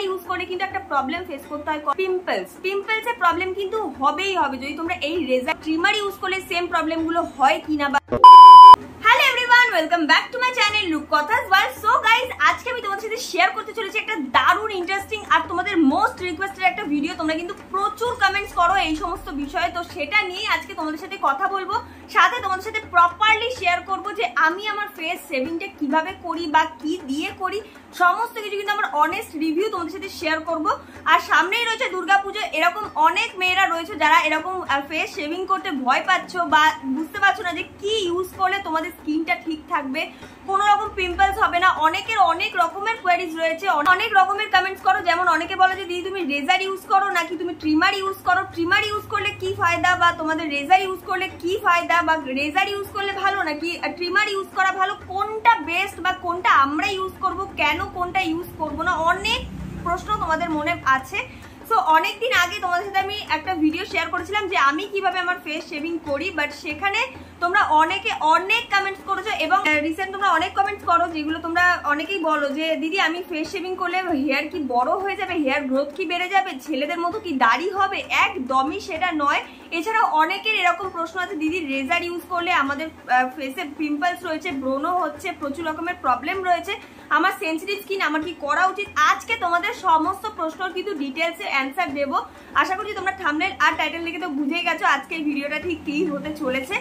regular use করে কিন্তু একটা প্রবলেম ফেস করতে হয় পিম্পলস পিম্পলস এর প্রবলেম কিন্তু হবেই হবে যদি তোমরা এই রেজার ট্রিমার ইউজ করলে সেম প্রবলেম গুলো হয় কিনা বা welcome back to my channel লুক কথাস ওয়াল সো গাইস আজকে আমি তোমাদের সাথে শেয়ার করতে চলেছি একটা দারুণ ইন্টারেস্টিং আর তোমাদের মোস্ট রিকোয়েস্টেড একটা ভিডিও তোমরা কিন্তু প্রচুর কমেন্টস করো এই সমস্ত বিষয়ে তো সেটা নিয়ে আজকে তোমাদের সাথে কথা বলবো সাথে তোমাদের সাথে প্রপারলি শেয়ার করব যে আমি আমার ফেস সেভিংটা কিভাবে করি বা কি দিয়ে করি সমস্ত কিছু কিন্তু আমার অনেস্ট রিভিউ তোমাদের সাথে শেয়ার করব আর সামনেই রয়েছে দুর্গাপুজো এরকম অনেক মেয়েরা রয়েছে যারা এরকম ফেস শেভিং করতে ভয় পাচ্ছ বা বুঝতে পারছো না যে কি ইউজ করলে তোমাদের স্কিনটা ঠিক থাকবে কোনো রকম পিম্পলস হবে না অনেকের অনেক রকমের কোয়ারিজ রয়েছে অনেক রকমের কমেন্টস করো যেমন অনেকে বলে যে দিদি তুমি রেজার ইউজ করো নাকি তুমি ট্রিমার ইউজ করো ট্রিমার ইউজ করলে কি ফায়দা বা তোমাদের রেজার ইউজ করলে কি ফায়দা বা রেজার ইউজ করলে ভালো নাকি ট্রিমার ইউজ করা ভালো কোনটা বেস্ট বা কোনটা আমরা ইউজ করব কেন কোনটা ইউজ করব না অনেক প্রশ্ন তোমাদের মনে আছে সো অনেকদিন আগে তোমাদের সাথে আমি একটা ভিডিও শেয়ার করেছিলাম যে আমি কিভাবে আমার ফেস শেভিং করি বাট সেখানে তোমরা অনেকে অনেক কমেন্টস করেছো এবং রিসেন্ট তোমরা অনেক কমেন্টস করো যেগুলো তোমরা অনেকেই বলো যে দিদি আমি ফেস শেভিং করলে হেয়ার কি বড় হয়ে যাবে হেয়ার গ্রোথ কি বেড়ে যাবে ছেলেদের মতো কি দাড়ি হবে একদমই সেটা নয় এছাড়াও অনেকের এরকম প্রশ্ন আছে দিদি রেজার ইউজ করলে আমাদের ফেসে পিম্পলস রয়েছে ব্রোনো হচ্ছে প্রচুর রকমের প্রবলেম রয়েছে আমার সেন্সিটিভ স্কিন আমার কি করা উচিত আজকে তোমাদের সমস্ত প্রশ্নর কিন্তু ডিটেলসে অ্যান্সার দেবো আশা করছি তোমরা থামলেন আর টাইটেল দেখে তো বুঝেই গেছো আজকে এই ভিডিওটা ঠিক কী হতে চলেছে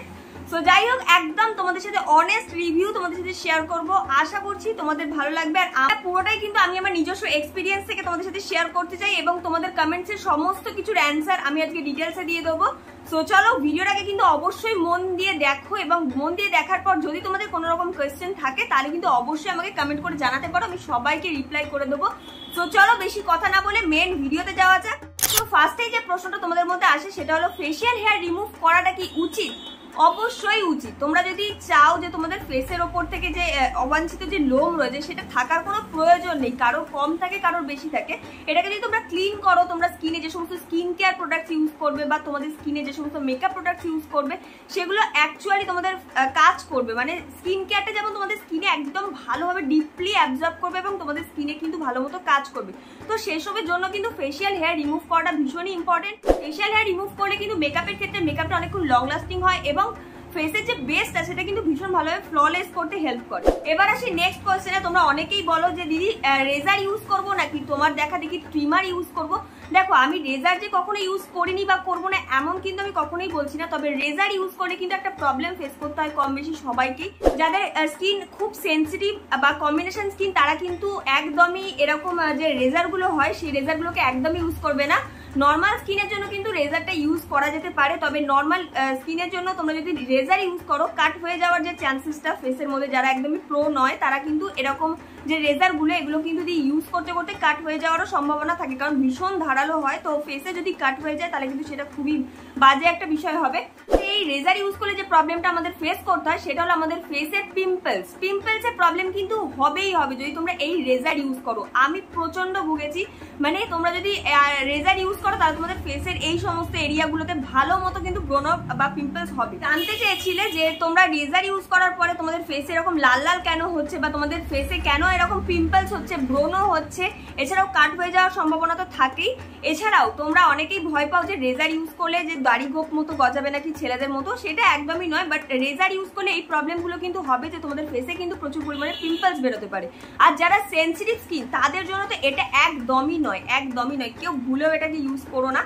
সো যাই হোক একদম তোমাদের সাথে অনেস্ট রিভিউ তোমাদের সাথে শেয়ার করব আশা করছি তোমাদের ভালো লাগবে আর আমার পুরোটাই কিন্তু আমি আমার নিজস্ব এক্সপিরিয়েন্স থেকে তোমাদের সাথে শেয়ার করতে চাই এবং তোমাদের কমেন্টসের সমস্ত কিছুর অ্যান্সার আমি আজকে ডিটেলসে দিয়ে দেবো সো চলো ভিডিওটাকে কিন্তু অবশ্যই মন দিয়ে দেখো এবং মন দিয়ে দেখার পর যদি তোমাদের কোনো রকম কোয়েশ্চেন থাকে তাহলে কিন্তু অবশ্যই আমাকে কমেন্ট করে জানাতে পারো আমি সবাইকে রিপ্লাই করে দেবো সো চলো বেশি কথা না বলে মেন ভিডিওতে যাওয়া যাক তো ফার্স্টেই যে প্রশ্নটা তোমাদের মধ্যে আসে সেটা হলো ফেসিয়াল হেয়ার রিমুভ করাটা কি উচিত অবশ্যই উচিত তোমরা যদি চাও যে তোমাদের ফেসের ওপর থেকে যে অবাঞ্ছিত যে লোম রয়েছে সেটা থাকার কোনো প্রয়োজন নেই কারোর কম থাকে কারোর বেশি থাকে এটাকে যদি তোমরা ক্লিন করো তোমরা স্কিনে যে সমস্ত স্কিন কেয়ার প্রোডাক্টস ইউজ করবে বা তোমাদের স্কিনে যে সমস্ত মেকআপ প্রোডাক্টস ইউজ করবে সেগুলো অ্যাকচুয়ালি তোমাদের কাজ করবে মানে স্কিন কেয়ারটা যেমন তোমাদের স্কিনে একদম ভালোভাবে ডিপলি অ্যাবজর্ব করবে এবং তোমাদের স্কিনে কিন্তু ভালো মতো কাজ করবে তো সেসবের জন্য কিন্তু ফেশিয়াল হেয়ার রিমুভ করাটা ভীষণই ইম্পর্টেন্ট ফেশিয়াল হেয়ার রিমুভ করলে কিন্তু মেকআপের ক্ষেত্রে মেকআপটা অনেকক্ষণ লং লাস্টিং হয় এবং এবং ফেসের যে বেস্ট আছে সেটা কিন্তু ভীষণ ভালোভাবে ফ্ললেস করতে হেল্প করে এবার আসি নেক্সট কোয়েশ্চেনে তোমরা অনেকেই বলো যে দিদি রেজার ইউজ করবো নাকি তোমার দেখা দেখি ট্রিমার ইউজ করব দেখো আমি রেজার যে কখনো ইউজ করিনি বা করবো না এমন কিন্তু আমি কখনোই বলছি না তবে রেজার ইউজ করলে কিন্তু একটা প্রবলেম ফেস করতে হয় কম বেশি সবাইকে যাদের স্কিন খুব সেন্সিটিভ বা কম্বিনেশন স্কিন তারা কিন্তু একদমই এরকম যে রেজারগুলো হয় সেই রেজারগুলোকে একদমই ইউজ করবে না নর্মাল স্কিনের জন্য কিন্তু রেজারটা ইউজ করা যেতে পারে তবে নর্মাল স্কিনের জন্য তোমরা যদি রেজার ইউজ করো কাট হয়ে যাওয়ার যে চান্সেসটা ফেসের মধ্যে যারা একদমই প্রো নয় তারা কিন্তু এরকম যে রেজারগুলো এগুলো কিন্তু যদি ইউজ করতে করতে কাট হয়ে যাওয়ারও সম্ভাবনা থাকে কারণ ভীষণ ধারালো হয় তো ফেসে যদি কাট হয়ে যায় তাহলে কিন্তু সেটা খুবই বাজে একটা বিষয় হবে এই রেজার ইউজ করলে যে প্রবলেমটা আমাদের ফেস করতে হয় সেটা হলো আমাদের ফেসের পিম্পলস পিম্পলসের প্রবলেম কিন্তু হবেই হবে যদি তোমরা এই রেজার ইউজ করো আমি প্রচন্ড ভুগেছি মানে তোমরা যদি রেজার ইউজ করো তাহলে তোমাদের ফেসের এই সমস্ত এরিয়াগুলোতে ভালো মতো কিন্তু ব্রণ বা পিম্পলস হবে জানতে চেয়েছিলে যে তোমরা রেজার ইউজ করার পরে তোমাদের ফেসে এরকম লাল লাল কেন হচ্ছে বা তোমাদের ফেসে কেন এরকম পিম্পলস হচ্ছে ব্রণ হচ্ছে এছাড়াও কাট হয়ে যাওয়ার সম্ভাবনা তো থাকেই এছাড়াও তোমরা অনেকেই ভয় পাও যে রেজার ইউজ করলে যে দাড়ি গোপ মতো গজাবে নাকি ছেলেদের মতো সেটা একদমই নয় বাট রেজার ইউজ করলে এই প্রবলেমগুলো কিন্তু হবে যে তোমাদের ফেসে কিন্তু প্রচুর পরিমাণে পিম্পলস বেরোতে পারে আর যারা সেন্সিটিভ স্কিন তাদের জন্য তো এটা একদমই নয় একদমই নয় কেউ ভুলেও এটাকে ইউজ করো না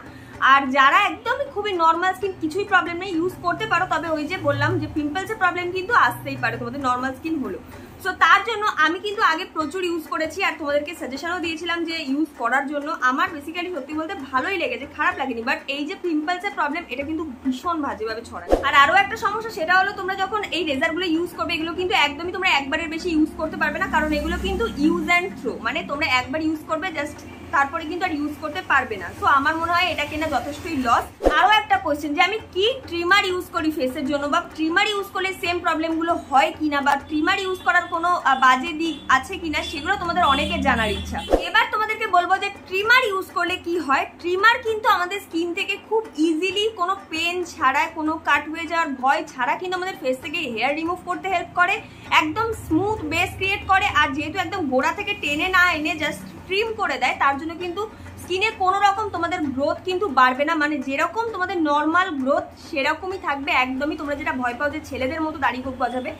আর যারা একদমই খুবই নর্মাল স্কিন কিছুই প্রবলেম নেই ইউজ করতে পারো তবে ওই যে বললাম যে পিম্পলসের প্রবলেম কিন্তু আসতেই পারে তোমাদের নর্মাল স্কিন হলো সো তার জন্য আমি কিন্তু আগে প্রচুর ইউজ করেছি আর তোমাদেরকে সাজেশনও দিয়েছিলাম যে ইউজ করার জন্য আমার বেসিক্যালি সত্যি বলতে ভালোই লেগেছে খারাপ লাগেনি বাট এই যে পিম্পলসের প্রবলেম এটা কিন্তু ভীষণ ভাজেভাবে ছড়ায় আর আরও একটা সমস্যা সেটা হলো তোমরা যখন এই রেজারগুলো ইউজ করবে এগুলো কিন্তু একদমই তোমরা একবারের বেশি ইউজ করতে পারবে না কারণ এগুলো কিন্তু ইউজ অ্যান্ড থ্রো মানে তোমরা একবার ইউজ করবে জাস্ট তারপরে কিন্তু আর ইউজ করতে পারবে না তো আমার মনে হয় এটা কেনা যথেষ্টই লস আরও একটা কোয়েশ্চেন যে আমি কি ট্রিমার ইউজ করি ফেসের জন্য বা ট্রিমার ইউজ করলে সেম প্রবলেমগুলো হয় কিনা বা ট্রিমার ইউজ করার কোনো বাজে দিক আছে কিনা সেগুলো তোমাদের অনেকের জানার ইচ্ছা এবার তোমাদেরকে বলবো যে ট্রিমার ইউজ করলে কি হয় ট্রিমার কিন্তু আমাদের স্কিন থেকে খুব ইজিলি কোনো পেন ছাড়া কোনো কাট হয়ে যাওয়ার ভয় ছাড়া কিন্তু আমাদের ফেস থেকে হেয়ার রিমুভ করতে হেল্প করে একদম স্মুথ বেস ক্রিয়েট করে আর যেহেতু একদম গোড়া থেকে টেনে না এনে জাস্ট ট্রিম করে দেয় তার জন্য কিন্তু স্কিনে কোনো রকম তোমাদের গ্রোথ কিন্তু বাড়বে না মানে যেরকম তোমাদের নর্মাল গ্রোথ সেরকমই থাকবে একদমই তোমরা যেটা ভয় পাও যে ছেলেদের মতো দাড়ি খুব বাজাবে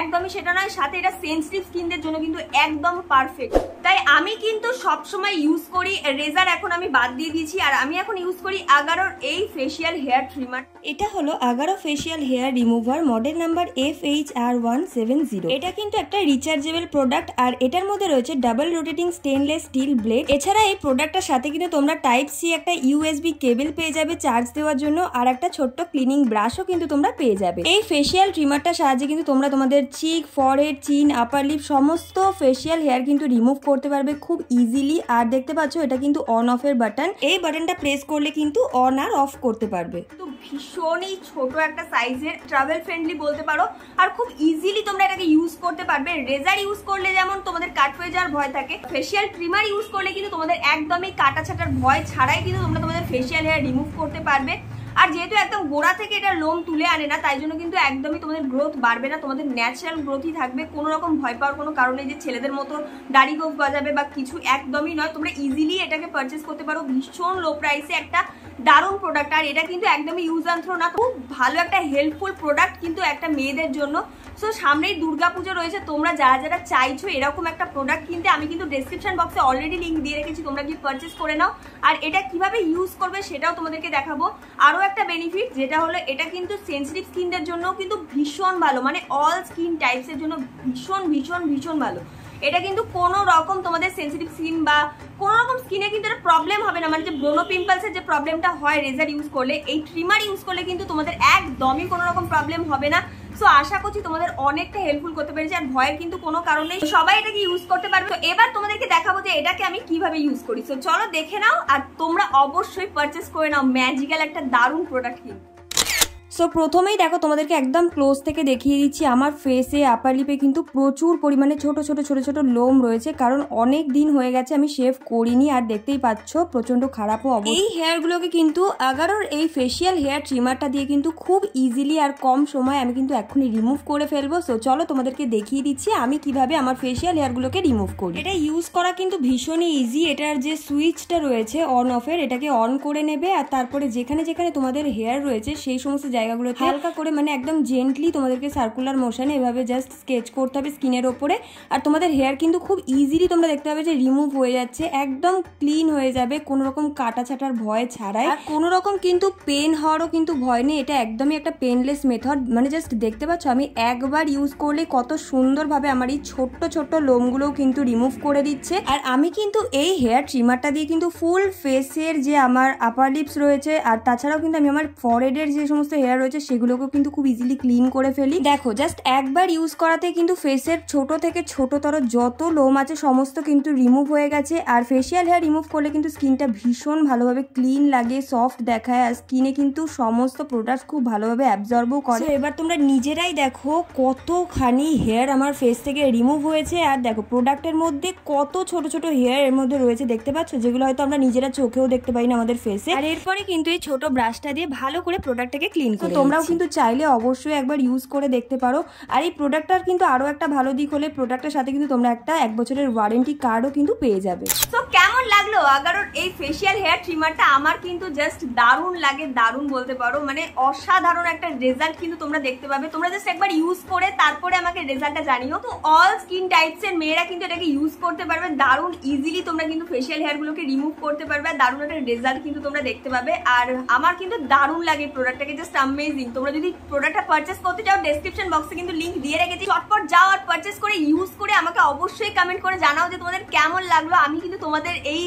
একদমই সেটা নয় সাথে এটা সেন্সিটিভ স্কিনদের জন্য কিন্তু একদম পারফেক্ট তাই আমি কিন্তু সবসময় ইউজ করি রেজার এখন আমি বাদ দিয়ে দিয়েছি আর আমি এখন ইউজ করি আগারোর এই ফেসিয়াল হেয়ার ট্রিমার এটা হলো Agaro facial hair remover model number F H R one seven zero এটা কিন্তু একটা রিচার্জেবল প্রোডাক্ট আর এটার মধ্যে রয়েছে double rotating stainless steel blade এছাড়া এই প্রোডাক্টটার সাথে কিন্তু তোমরা টাইপ সি একটা ইউএসবি কেবল পেয়ে যাবে চার্জ দেওয়ার জন্য আর একটা ছোট্ট ক্লিনিং ব্রাশও কিন্তু তোমরা পেয়ে যাবে এই ফেসিয়াল ট্রিমারটার সাহায্যে কিন্তু তোমরা তোমাদের আমাদের cheek forehead chin upper lip সমস্ত ফেসিয়াল হেয়ার কিন্তু রিমুভ করতে পারবে খুব ইজিলি আর দেখতে পাচ্ছ এটা কিন্তু অন অফের বাটন এই বাটনটা প্রেস করলে কিন্তু অন আর অফ করতে পারবে তো ভীষণই ছোট একটা সাইজের ট্রাভেল ফ্রেন্ডলি বলতে পারো আর খুব ইজিলি তোমরা এটাকে ইউজ করতে পারবে রেজার ইউজ করলে যেমন তোমাদের কাট হয়ে যাওয়ার ভয় থাকে ফেসিয়াল ট্রিমার ইউজ করলে কিন্তু তোমাদের একদমই কাটা ছাটার ভয় ছাড়াই কিন্তু তোমরা তোমাদের ফেশিয়াল হেয়ার রিমুভ করতে পারবে আর যেহেতু একদম গোড়া থেকে এটা লোম তুলে আনে না তাই জন্য কিন্তু একদমই তোমাদের গ্রোথ বাড়বে না তোমাদের ন্যাচারাল গ্রোথই থাকবে কোনো রকম ভয় পাওয়ার কোনো কারণে যে ছেলেদের মতো দাড়ি গোফ গজাবে বা কিছু একদমই নয় তোমরা ইজিলি এটাকে পারচেস করতে পারো ভীষণ লো প্রাইসে একটা দারুণ প্রোডাক্ট আর এটা কিন্তু একদমই ইউজ অ্যান্ড থ্রো না খুব ভালো একটা হেল্পফুল প্রোডাক্ট কিন্তু একটা মেয়েদের জন্য সো সামনেই দুর্গাপুজো রয়েছে তোমরা যারা যারা চাইছো এরকম একটা প্রোডাক্ট কিনতে আমি কিন্তু ডিসক্রিপশন বক্সে অলরেডি লিঙ্ক দিয়ে রেখেছি তোমরা গিয়ে পারচেস করে নাও আর এটা কিভাবে ইউজ করবে সেটাও তোমাদেরকে দেখাবো আরও একটা বেনিফিট যেটা হলো এটা কিন্তু সেন্সিটিভ স্কিনদের জন্য কিন্তু ভীষণ ভালো মানে অল স্কিন টাইপসের জন্য ভীষণ ভীষণ ভীষণ ভালো এটা কিন্তু কোনো রকম তোমাদের সেন্সিটিভ স্কিন বা কোনো রকম স্কিনে কিন্তু একটা প্রবলেম হবে না মানে যে ব্রোনো পিম্পলসের যে প্রবলেমটা হয় রেজার ইউজ করলে এই ট্রিমার ইউজ করলে কিন্তু তোমাদের একদমই কোনো রকম প্রবলেম হবে না সো আশা করছি তোমাদের অনেকটা হেল্পফুল করতে পেরেছি আর ভয়ের কিন্তু কোনো কারণ নেই সবাই এটাকে ইউজ করতে পারবে তো এবার তোমাদেরকে দেখাবো যে এটাকে আমি কিভাবে ইউজ করি সো চলো দেখে নাও আর তোমরা অবশ্যই পারচেস করে নাও ম্যাজিক্যাল একটা দারুণ প্রোডাক্ট কিন্তু সো প্রথমেই দেখো তোমাদেরকে একদম ক্লোজ থেকে দেখিয়ে দিচ্ছি আমার ফেসে আপার লিপে কিন্তু প্রচুর পরিমাণে ছোট ছোট ছোট ছোট লোম রয়েছে কারণ অনেক দিন হয়ে গেছে আমি শেভ করিনি আর দেখতেই পাচ্ছ প্রচন্ড খারাপও অবস্থা এই হেয়ারগুলোকে কিন্তু আগারোর এই ফেসিয়াল হেয়ার ট্রিমারটা দিয়ে কিন্তু খুব ইজিলি আর কম সময় আমি কিন্তু এখনই রিমুভ করে ফেলবো সো চলো তোমাদেরকে দেখিয়ে দিচ্ছি আমি কিভাবে আমার ফেসিয়াল হেয়ারগুলোকে রিমুভ করি এটা ইউজ করা কিন্তু ভীষণই ইজি এটার যে সুইচটা রয়েছে অন অফের এটাকে অন করে নেবে আর তারপরে যেখানে যেখানে তোমাদের হেয়ার রয়েছে সেই সমস্ত জায়গা জায়গাগুলো হালকা করে মানে একদম জেন্টলি তোমাদেরকে সার্কুলার মোশনে এভাবে জাস্ট স্কেচ করতে হবে স্কিনের ওপরে আর তোমাদের হেয়ার কিন্তু খুব ইজিলি তোমরা দেখতে পাবে যে রিমুভ হয়ে যাচ্ছে একদম ক্লিন হয়ে যাবে কোনো রকম কাটা ছাটার ভয় ছাড়াই আর কোনো রকম কিন্তু পেন হওয়ারও কিন্তু ভয় নেই এটা একদমই একটা পেনলেস মেথড মানে জাস্ট দেখতে পাচ্ছ আমি একবার ইউজ করলে কত সুন্দরভাবে আমার এই ছোট্ট ছোট্ট লোমগুলোও কিন্তু রিমুভ করে দিচ্ছে আর আমি কিন্তু এই হেয়ার ট্রিমারটা দিয়ে কিন্তু ফুল ফেসের যে আমার আপার লিপস রয়েছে আর তাছাড়াও কিন্তু আমি আমার ফরেডের যে সমস্ত হেয়ার রয়েছে সেগুলোকেও কিন্তু খুব ইজিলি ক্লিন করে ফেলি দেখো জাস্ট একবার ইউজ করাতে কিন্তু ফেসের ছোট থেকে ছোটতর যত লোম আছে সমস্ত কিন্তু রিমুভ হয়ে গেছে আর ফেসিয়াল হেয়ার রিমুভ করলে কিন্তু স্কিনটা ভীষণ ভালোভাবে ক্লিন লাগে সফট দেখায় আর স্কিনে কিন্তু সমস্ত প্রোডাক্ট খুব ভালোভাবে অ্যাবজর্বও করে এবার তোমরা নিজেরাই দেখো কতখানি হেয়ার আমার ফেস থেকে রিমুভ হয়েছে আর দেখো প্রোডাক্টের মধ্যে কত ছোট ছোট হেয়ার এর মধ্যে রয়েছে দেখতে পাচ্ছ যেগুলো হয়তো আমরা নিজেরা চোখেও দেখতে পাই না আমাদের ফেসে আর এরপরে কিন্তু এই ছোট ব্রাশটা দিয়ে ভালো করে প্রোডাক্টটাকে ক্লিন তো তোমরাও কিন্তু চাইলে অবশ্যই একবার ইউজ করে দেখতে পারো আর এই প্রোডাক্টটার কিন্তু আরও একটা ভালো দিক হলে প্রোডাক্টের সাথে কিন্তু তোমরা একটা এক বছরের ওয়ারেন্টি কার্ডও কিন্তু পেয়ে যাবে তো কেমন লাগলো আগার এই ফেসিয়াল হেয়ার ট্রিমারটা আমার কিন্তু জাস্ট দারুণ লাগে দারুণ বলতে পারো মানে অসাধারণ একটা রেজাল্ট কিন্তু তোমরা দেখতে পাবে তোমরা জাস্ট একবার ইউজ করে তারপরে আমাকে রেজাল্টটা জানিও তো অল স্কিন টাইপস এর মেয়েরা কিন্তু এটাকে ইউজ করতে পারবে দারুণ ইজিলি তোমরা কিন্তু ফেসিয়াল গুলোকে রিমুভ করতে পারবে আর দারুণ একটা রেজাল্ট কিন্তু তোমরা দেখতে পাবে আর আমার কিন্তু দারুণ লাগে প্রোডাক্টটাকে জাস্ট অ্যামেজিং তোমরা যদি প্রোডাক্টটা পারচেস করতে চাও ডেসক্রিপশন বক্সে কিন্তু লিঙ্ক দিয়ে রেখেছি চটপট যাও আর পারচেস করে ইউজ করে আমাকে অবশ্যই কমেন্ট করে জানাও যে তোমাদের কেমন লাগলো আমি কিন্তু তোমাদের এই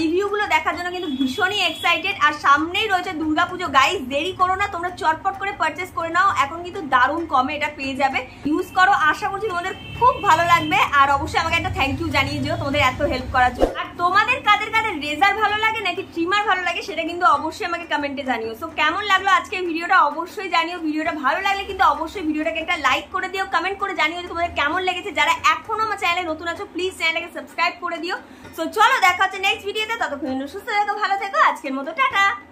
রিভিউগুলো দেখার জন্য কিন্তু ভীষণই এক্সাইটেড আর সামনেই রয়েছে দুর্গাপুজো গাইজ দেরি করো না তোমরা চটপট করে পারচেস করে নাও এখন কিন্তু দারুণ কমে এটা পেয়ে যাবে ইউজ করো আশা করছি তোমাদের খুব ভালো লাগবে আর অবশ্যই আমাকে একটা থ্যাংক ইউ জানিয়ে যেও তোমাদের এত হেল্প করার জন্য আর তোমাদের কাদের কাদের নাকি ট্রিমার ভালো লাগে সেটা কিন্তু অবশ্যই আমাকে কমেন্টে জানিও সো কেমন লাগলো আজকে ভিডিওটা অবশ্যই জানিও ভিডিওটা ভালো লাগলে কিন্তু অবশ্যই ভিডিওটাকে একটা লাইক করে দিও কমেন্ট করে জানিও যে তোমাদের কেমন লেগেছে যারা এখনো আমার চ্যানেলে নতুন আছো প্লিজ চ্যানেলটাকে সাবস্ক্রাইব করে দিও সো চলো দেখা হচ্ছে নেক্সট ভিডিওতে ততক্ষণ সুস্থ থেকো ভালো থেকো আজকের মতো টাটা